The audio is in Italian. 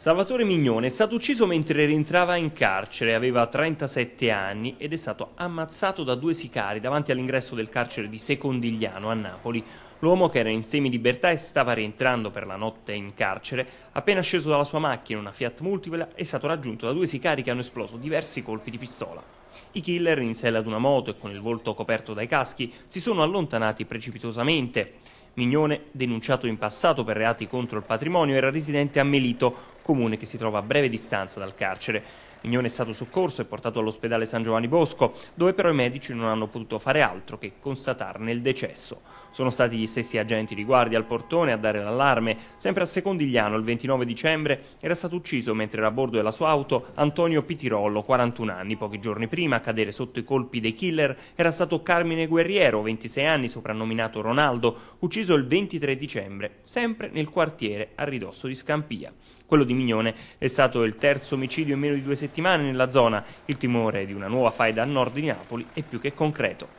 Salvatore Mignone è stato ucciso mentre rientrava in carcere, aveva 37 anni ed è stato ammazzato da due sicari davanti all'ingresso del carcere di Secondigliano a Napoli. L'uomo che era in semilibertà e stava rientrando per la notte in carcere, appena sceso dalla sua macchina, una Fiat Multipla, è stato raggiunto da due sicari che hanno esploso diversi colpi di pistola. I killer, in sella ad una moto e con il volto coperto dai caschi, si sono allontanati precipitosamente. Mignone, denunciato in passato per reati contro il patrimonio, era residente a Melito, comune che si trova a breve distanza dal carcere. Mignone è stato soccorso e portato all'ospedale San Giovanni Bosco, dove però i medici non hanno potuto fare altro che constatarne il decesso. Sono stati gli stessi agenti di guardia al portone a dare l'allarme. Sempre a Secondigliano, il 29 dicembre, era stato ucciso mentre era a bordo della sua auto Antonio Pitirollo, 41 anni. Pochi giorni prima, a cadere sotto i colpi dei killer, era stato Carmine Guerriero, 26 anni, soprannominato Ronaldo, ucciso il 23 dicembre, sempre nel quartiere a ridosso di Scampia. Quello di Mignone è stato il terzo omicidio in meno di due settimane settimane nella zona, il timore di una nuova faida a nord di Napoli è più che concreto.